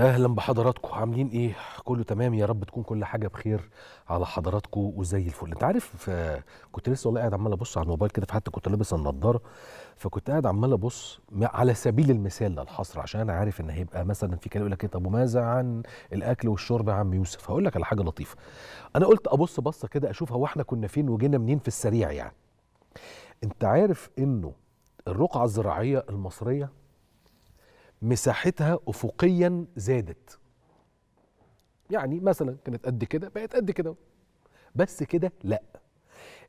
اهلا بحضراتكم عاملين ايه كله تمام يا رب تكون كل حاجه بخير على حضراتكم وزي الفل انت عارف كنت لسه والله قاعد عمال ابص على الموبايل كده فحتى كنت لابس النضاره فكنت قاعد عمال ابص على سبيل المثال للحصر عشان انا عارف ان هيبقى مثلا في كلام يقول لك إيه، طب وماذا عن الاكل والشرب يا عم يوسف هقول لك على حاجه لطيفه انا قلت ابص بصه كده اشوف هو احنا كنا فين وجينا منين في السريع يعني انت عارف انه الرقعه الزراعيه المصريه مساحتها افقيا زادت يعني مثلا كانت قد كده بقت قد كده بس كده لا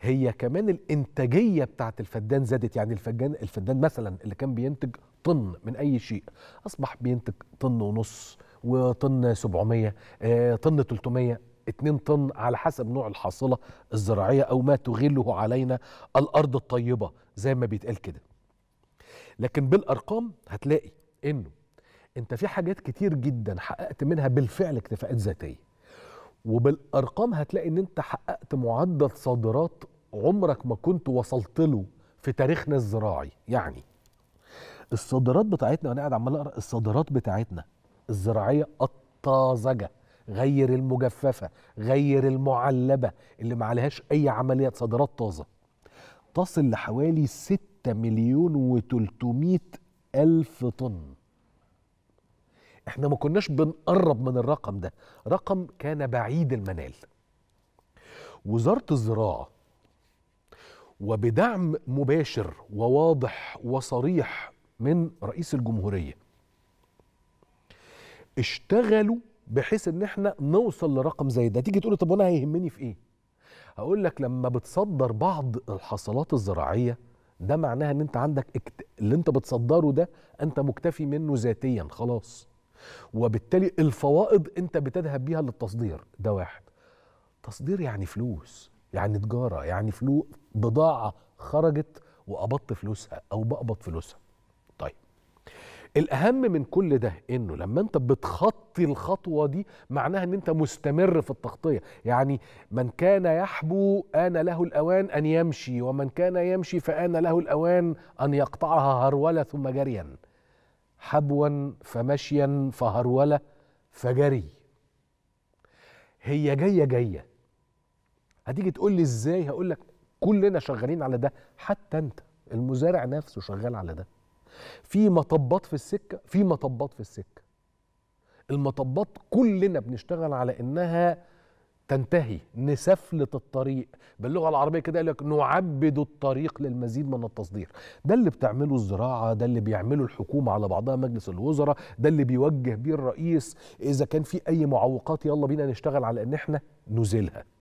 هي كمان الانتاجيه بتاعت الفدان زادت يعني الفدان الفدان مثلا اللي كان بينتج طن من اي شيء اصبح بينتج طن ونص وطن 700 آه، طن 300 2 طن على حسب نوع الحاصله الزراعيه او ما تغله علينا الارض الطيبه زي ما بيتقال كده لكن بالارقام هتلاقي انه انت في حاجات كتير جدا حققت منها بالفعل اكتفاءات ذاتيه وبالارقام هتلاقي ان انت حققت معدل صادرات عمرك ما كنت وصلت له في تاريخنا الزراعي يعني الصادرات بتاعتنا وانا قاعد عمال اقرا الصادرات بتاعتنا الزراعيه الطازجه غير المجففه غير المعلبه اللي ما عليهاش اي عمليات صادرات طازه تصل لحوالي 6 مليون و300 ألف طن احنا ما كناش بنقرب من الرقم ده رقم كان بعيد المنال وزارة الزراعة وبدعم مباشر وواضح وصريح من رئيس الجمهورية اشتغلوا بحيث ان احنا نوصل لرقم زي ده تيجي تقولي طب وانا هيهمني في ايه هقول لك لما بتصدر بعض الحصلات الزراعيه ده معناها ان انت عندك اللي انت بتصدره ده انت مكتفي منه ذاتيا خلاص وبالتالي الفوائض انت بتذهب بيها للتصدير ده واحد تصدير يعني فلوس يعني تجاره يعني فلوس بضاعه خرجت وقبضت فلوسها او بقبض فلوسها طيب الاهم من كل ده انه لما انت بتخطي الخطوه دي معناها ان انت مستمر في التغطيه يعني من كان يحبو ان له الاوان ان يمشي ومن كان يمشي فان له الاوان ان يقطعها هروله ثم جريا حبوا فمشيا فهروله فجري هي جايه جايه هتيجي تقول لي ازاي هقول لك كلنا شغالين على ده حتى انت المزارع نفسه شغال على ده في مطبات في السكه في مطبات في السكه المطبات كلنا بنشتغل على انها تنتهي نسفلت الطريق باللغه العربيه كده يقول لك نعبد الطريق للمزيد من التصدير ده اللي بتعمله الزراعه ده اللي بيعمله الحكومه على بعضها مجلس الوزراء ده اللي بيوجه بيه الرئيس اذا كان في اي معوقات يلا بينا نشتغل على ان احنا نزيلها